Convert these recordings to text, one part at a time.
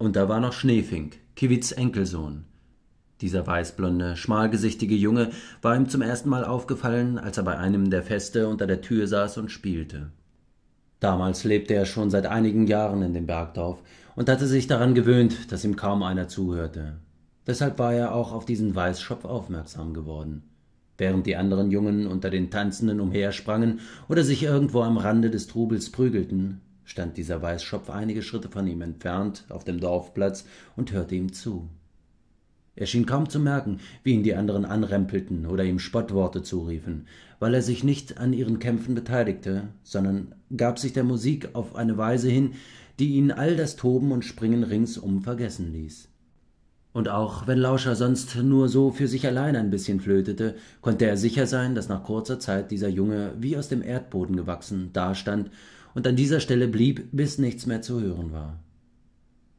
Und da war noch Schneefink, Kiwits Enkelsohn. Dieser weißblonde, schmalgesichtige Junge war ihm zum ersten Mal aufgefallen, als er bei einem der Feste unter der Tür saß und spielte. Damals lebte er schon seit einigen Jahren in dem Bergdorf und hatte sich daran gewöhnt, dass ihm kaum einer zuhörte. Deshalb war er auch auf diesen Weißschopf aufmerksam geworden. Während die anderen Jungen unter den Tanzenden umhersprangen oder sich irgendwo am Rande des Trubels prügelten, stand dieser Weißschopf einige Schritte von ihm entfernt auf dem Dorfplatz und hörte ihm zu. Er schien kaum zu merken, wie ihn die anderen anrempelten oder ihm Spottworte zuriefen, weil er sich nicht an ihren Kämpfen beteiligte, sondern gab sich der Musik auf eine Weise hin, die ihn all das Toben und Springen ringsum vergessen ließ. Und auch wenn Lauscher sonst nur so für sich allein ein bisschen flötete, konnte er sicher sein, dass nach kurzer Zeit dieser Junge wie aus dem Erdboden gewachsen dastand und an dieser Stelle blieb, bis nichts mehr zu hören war.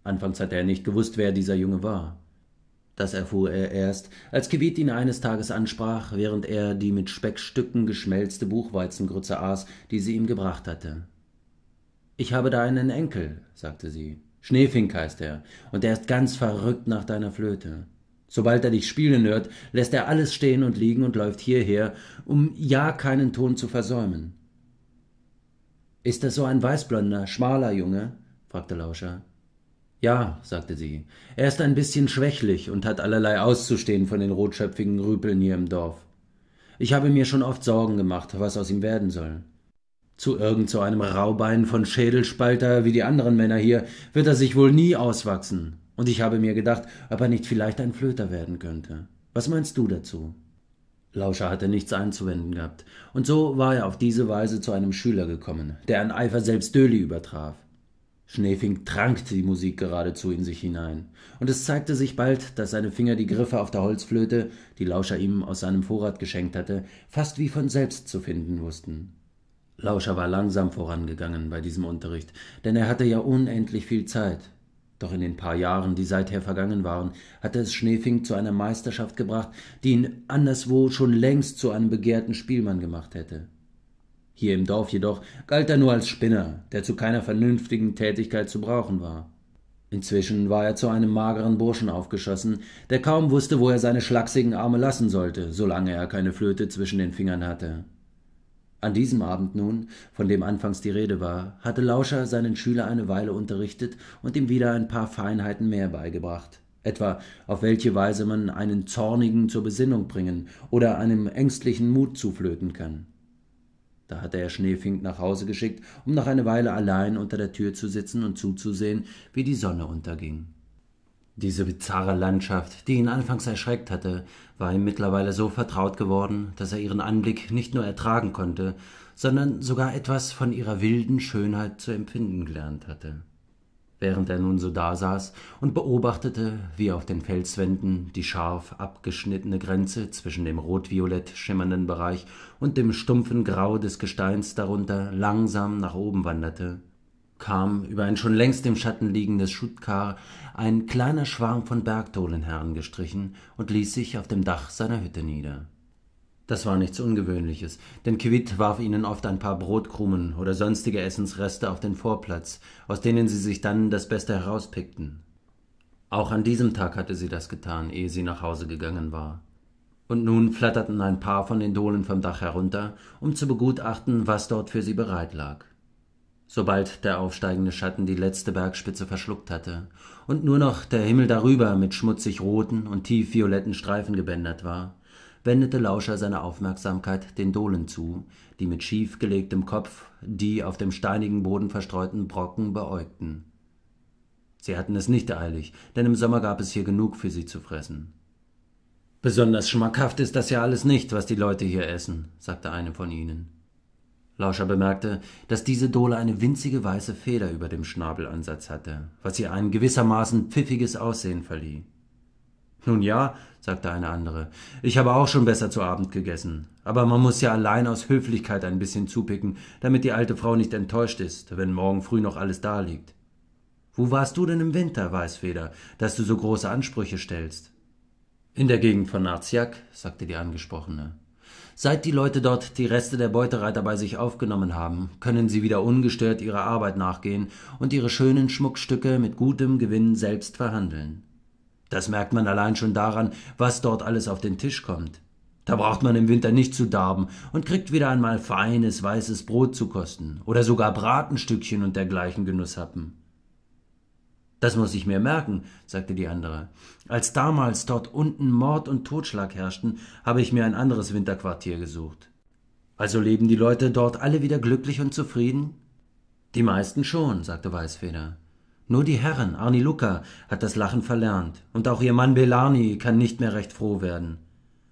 Anfangs hatte er nicht gewusst, wer dieser Junge war. Das erfuhr er erst, als Kivit ihn eines Tages ansprach, während er die mit Speckstücken geschmelzte Buchweizengrütze aß, die sie ihm gebracht hatte. Ich habe da einen Enkel, sagte sie. Schneefink heißt er, und er ist ganz verrückt nach deiner Flöte. Sobald er dich spielen hört, lässt er alles stehen und liegen und läuft hierher, um ja keinen Ton zu versäumen. Ist das so ein weißblonder, schmaler Junge? fragte Lauscher. Ja, sagte sie, er ist ein bisschen schwächlich und hat allerlei auszustehen von den rotschöpfigen Rüpeln hier im Dorf. Ich habe mir schon oft Sorgen gemacht, was aus ihm werden soll. Zu irgend so einem Raubein von Schädelspalter wie die anderen Männer hier wird er sich wohl nie auswachsen. Und ich habe mir gedacht, ob er nicht vielleicht ein Flöter werden könnte. Was meinst du dazu? Lauscher hatte nichts einzuwenden gehabt, und so war er auf diese Weise zu einem Schüler gekommen, der an Eifer selbst Döli übertraf. Schneefink trank die Musik geradezu in sich hinein, und es zeigte sich bald, dass seine Finger die Griffe auf der Holzflöte, die Lauscher ihm aus seinem Vorrat geschenkt hatte, fast wie von selbst zu finden wussten. Lauscher war langsam vorangegangen bei diesem Unterricht, denn er hatte ja unendlich viel Zeit, doch in den paar Jahren, die seither vergangen waren, hatte es Schneefink zu einer Meisterschaft gebracht, die ihn anderswo schon längst zu einem begehrten Spielmann gemacht hätte. Hier im Dorf jedoch galt er nur als Spinner, der zu keiner vernünftigen Tätigkeit zu brauchen war. Inzwischen war er zu einem mageren Burschen aufgeschossen, der kaum wusste, wo er seine schlachsigen Arme lassen sollte, solange er keine Flöte zwischen den Fingern hatte. An diesem Abend nun, von dem anfangs die Rede war, hatte Lauscher seinen Schüler eine Weile unterrichtet und ihm wieder ein paar Feinheiten mehr beigebracht. Etwa, auf welche Weise man einen Zornigen zur Besinnung bringen oder einem ängstlichen Mut zuflöten kann. Da hatte er Schneefink nach Hause geschickt, um noch eine Weile allein unter der Tür zu sitzen und zuzusehen, wie die Sonne unterging. Diese bizarre Landschaft, die ihn anfangs erschreckt hatte, war ihm mittlerweile so vertraut geworden, dass er ihren Anblick nicht nur ertragen konnte, sondern sogar etwas von ihrer wilden Schönheit zu empfinden gelernt hatte. Während er nun so dasaß und beobachtete, wie auf den Felswänden die scharf abgeschnittene Grenze zwischen dem rot-violett schimmernden Bereich und dem stumpfen Grau des Gesteins darunter langsam nach oben wanderte, kam über ein schon längst im Schatten liegendes Schuttkar ein kleiner Schwarm von Bergtolen herangestrichen und ließ sich auf dem Dach seiner Hütte nieder. Das war nichts Ungewöhnliches, denn Quid warf ihnen oft ein paar Brotkrumen oder sonstige Essensreste auf den Vorplatz, aus denen sie sich dann das Beste herauspickten. Auch an diesem Tag hatte sie das getan, ehe sie nach Hause gegangen war. Und nun flatterten ein paar von den Dohlen vom Dach herunter, um zu begutachten, was dort für sie bereit lag sobald der aufsteigende Schatten die letzte Bergspitze verschluckt hatte und nur noch der Himmel darüber mit schmutzig roten und tiefvioletten Streifen gebändert war, wendete Lauscher seine Aufmerksamkeit den Dohlen zu, die mit schief gelegtem Kopf die auf dem steinigen Boden verstreuten Brocken beäugten. Sie hatten es nicht eilig, denn im Sommer gab es hier genug für sie zu fressen. Besonders schmackhaft ist das ja alles nicht, was die Leute hier essen, sagte eine von ihnen. Lauscher bemerkte, dass diese Dole eine winzige weiße Feder über dem Schnabelansatz hatte, was ihr ein gewissermaßen pfiffiges Aussehen verlieh. Nun ja, sagte eine andere, ich habe auch schon besser zu Abend gegessen, aber man muss ja allein aus Höflichkeit ein bisschen zupicken, damit die alte Frau nicht enttäuscht ist, wenn morgen früh noch alles daliegt. Wo warst du denn im Winter, Weißfeder, dass du so große Ansprüche stellst? In der Gegend von Narziak, sagte die Angesprochene. Seit die Leute dort die Reste der Beutereiter bei sich aufgenommen haben, können sie wieder ungestört ihrer Arbeit nachgehen und ihre schönen Schmuckstücke mit gutem Gewinn selbst verhandeln. Das merkt man allein schon daran, was dort alles auf den Tisch kommt. Da braucht man im Winter nicht zu darben und kriegt wieder einmal feines weißes Brot zu kosten oder sogar Bratenstückchen und dergleichen Genusshappen. Das muss ich mir merken, sagte die andere. Als damals dort unten Mord und Totschlag herrschten, habe ich mir ein anderes Winterquartier gesucht. Also leben die Leute dort alle wieder glücklich und zufrieden? Die meisten schon, sagte Weißfeder. Nur die Herren, Arni Luca, hat das Lachen verlernt, und auch ihr Mann Belani kann nicht mehr recht froh werden.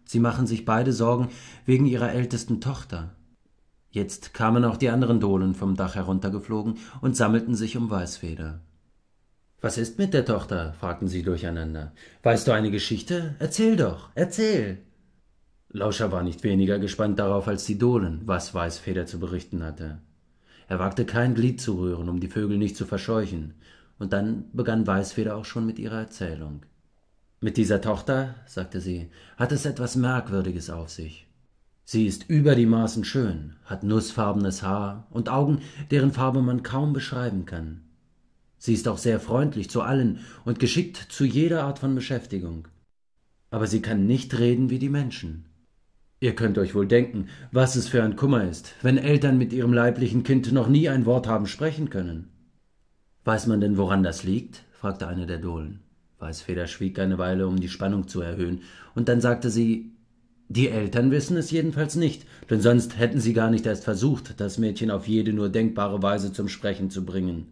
Sie machen sich beide Sorgen wegen ihrer ältesten Tochter. Jetzt kamen auch die anderen Dohlen vom Dach heruntergeflogen und sammelten sich um Weißfeder. Was ist mit der Tochter? fragten sie durcheinander. Weißt du eine Geschichte? Erzähl doch, erzähl. Lauscher war nicht weniger gespannt darauf als die Dohlen, was Weißfeder zu berichten hatte. Er wagte kein Glied zu rühren, um die Vögel nicht zu verscheuchen, und dann begann Weißfeder auch schon mit ihrer Erzählung. Mit dieser Tochter, sagte sie, hat es etwas Merkwürdiges auf sich. Sie ist über die Maßen schön, hat nussfarbenes Haar und Augen, deren Farbe man kaum beschreiben kann. Sie ist auch sehr freundlich zu allen und geschickt zu jeder Art von Beschäftigung. Aber sie kann nicht reden wie die Menschen. Ihr könnt euch wohl denken, was es für ein Kummer ist, wenn Eltern mit ihrem leiblichen Kind noch nie ein Wort haben sprechen können. Weiß man denn, woran das liegt? fragte eine der Dohlen. Weißfeder schwieg eine Weile, um die Spannung zu erhöhen, und dann sagte sie Die Eltern wissen es jedenfalls nicht, denn sonst hätten sie gar nicht erst versucht, das Mädchen auf jede nur denkbare Weise zum Sprechen zu bringen.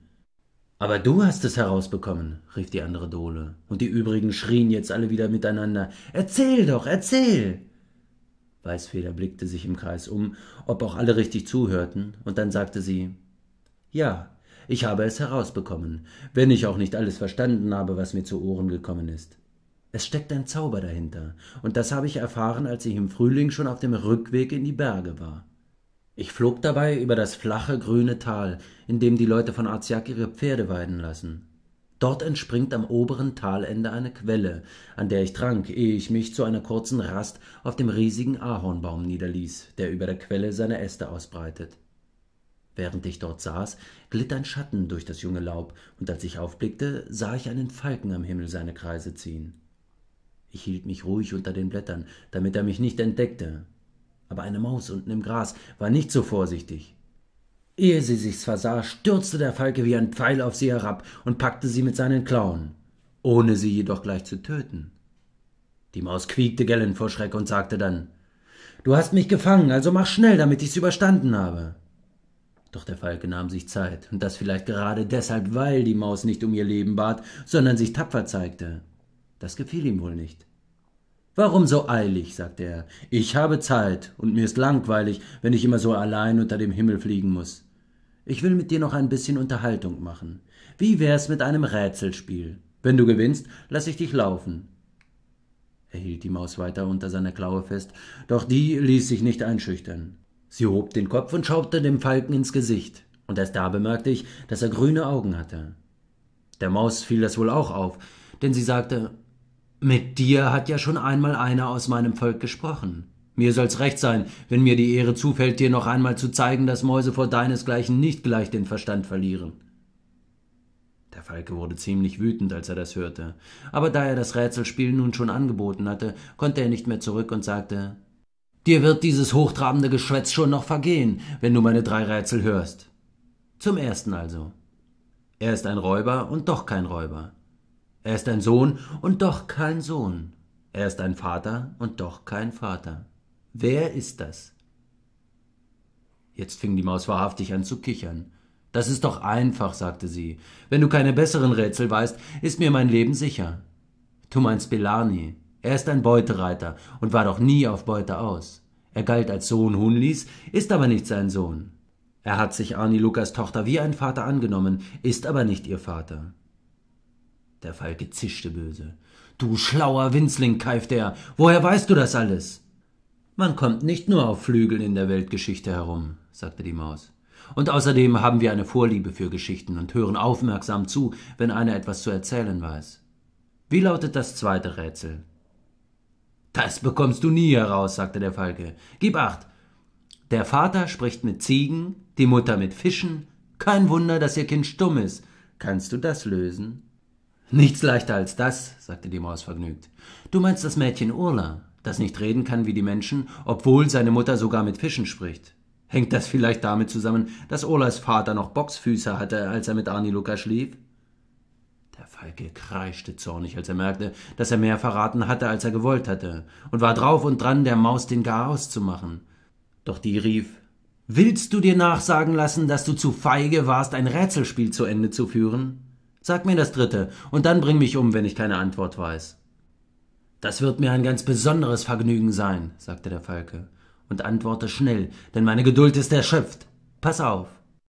Aber du hast es herausbekommen, rief die andere Dole, und die übrigen schrien jetzt alle wieder miteinander Erzähl doch, erzähl. Weißfeder blickte sich im Kreis um, ob auch alle richtig zuhörten, und dann sagte sie Ja, ich habe es herausbekommen, wenn ich auch nicht alles verstanden habe, was mir zu Ohren gekommen ist. Es steckt ein Zauber dahinter, und das habe ich erfahren, als ich im Frühling schon auf dem Rückweg in die Berge war. Ich flog dabei über das flache, grüne Tal, in dem die Leute von Arziak ihre Pferde weiden lassen. Dort entspringt am oberen Talende eine Quelle, an der ich trank, ehe ich mich zu einer kurzen Rast auf dem riesigen Ahornbaum niederließ, der über der Quelle seine Äste ausbreitet. Während ich dort saß, glitt ein Schatten durch das junge Laub, und als ich aufblickte, sah ich einen Falken am Himmel seine Kreise ziehen. Ich hielt mich ruhig unter den Blättern, damit er mich nicht entdeckte, aber eine Maus unten im Gras war nicht so vorsichtig. Ehe sie sich's versah, stürzte der Falke wie ein Pfeil auf sie herab und packte sie mit seinen Klauen, ohne sie jedoch gleich zu töten. Die Maus quiekte gellend vor Schreck und sagte dann Du hast mich gefangen, also mach schnell, damit ich's überstanden habe. Doch der Falke nahm sich Zeit, und das vielleicht gerade deshalb, weil die Maus nicht um ihr Leben bat, sondern sich tapfer zeigte. Das gefiel ihm wohl nicht. Warum so eilig? sagte er. Ich habe Zeit, und mir ist langweilig, wenn ich immer so allein unter dem Himmel fliegen muss. Ich will mit dir noch ein bisschen Unterhaltung machen. Wie wär's mit einem Rätselspiel? Wenn du gewinnst, lass ich dich laufen. Er hielt die Maus weiter unter seiner Klaue fest, doch die ließ sich nicht einschüchtern. Sie hob den Kopf und schaute dem Falken ins Gesicht, und erst da bemerkte ich, dass er grüne Augen hatte. Der Maus fiel das wohl auch auf, denn sie sagte mit dir hat ja schon einmal einer aus meinem Volk gesprochen. Mir soll's recht sein, wenn mir die Ehre zufällt, dir noch einmal zu zeigen, dass Mäuse vor deinesgleichen nicht gleich den Verstand verlieren. Der Falke wurde ziemlich wütend, als er das hörte, aber da er das Rätselspiel nun schon angeboten hatte, konnte er nicht mehr zurück und sagte Dir wird dieses hochtrabende Geschwätz schon noch vergehen, wenn du meine drei Rätsel hörst. Zum ersten also. Er ist ein Räuber und doch kein Räuber. Er ist ein Sohn und doch kein Sohn. Er ist ein Vater und doch kein Vater. Wer ist das? Jetzt fing die Maus wahrhaftig an zu kichern. Das ist doch einfach, sagte sie. Wenn du keine besseren Rätsel weißt, ist mir mein Leben sicher. Du meinst Belani. Er ist ein Beutereiter und war doch nie auf Beute aus. Er galt als Sohn Hunlis, ist aber nicht sein Sohn. Er hat sich Arni Lukas Tochter wie ein Vater angenommen, ist aber nicht ihr Vater. Der Falke zischte böse. Du schlauer Winzling, keifte er, woher weißt du das alles? Man kommt nicht nur auf Flügeln in der Weltgeschichte herum, sagte die Maus. Und außerdem haben wir eine Vorliebe für Geschichten und hören aufmerksam zu, wenn einer etwas zu erzählen weiß. Wie lautet das zweite Rätsel? Das bekommst du nie heraus, sagte der Falke. Gib acht. Der Vater spricht mit Ziegen, die Mutter mit Fischen. Kein Wunder, dass ihr Kind stumm ist. Kannst du das lösen? Nichts leichter als das, sagte die Maus vergnügt. Du meinst das Mädchen Urla, das nicht reden kann wie die Menschen, obwohl seine Mutter sogar mit Fischen spricht. Hängt das vielleicht damit zusammen, dass Urlas Vater noch Boxfüße hatte, als er mit Arni Luca schlief? Der Falke kreischte zornig, als er merkte, dass er mehr verraten hatte, als er gewollt hatte, und war drauf und dran, der Maus den Garaus zu machen. Doch die rief Willst du dir nachsagen lassen, dass du zu feige warst, ein Rätselspiel zu Ende zu führen? Sag mir das dritte, und dann bring mich um, wenn ich keine Antwort weiß. Das wird mir ein ganz besonderes Vergnügen sein, sagte der Falke, und antworte schnell, denn meine Geduld ist erschöpft. Pass auf.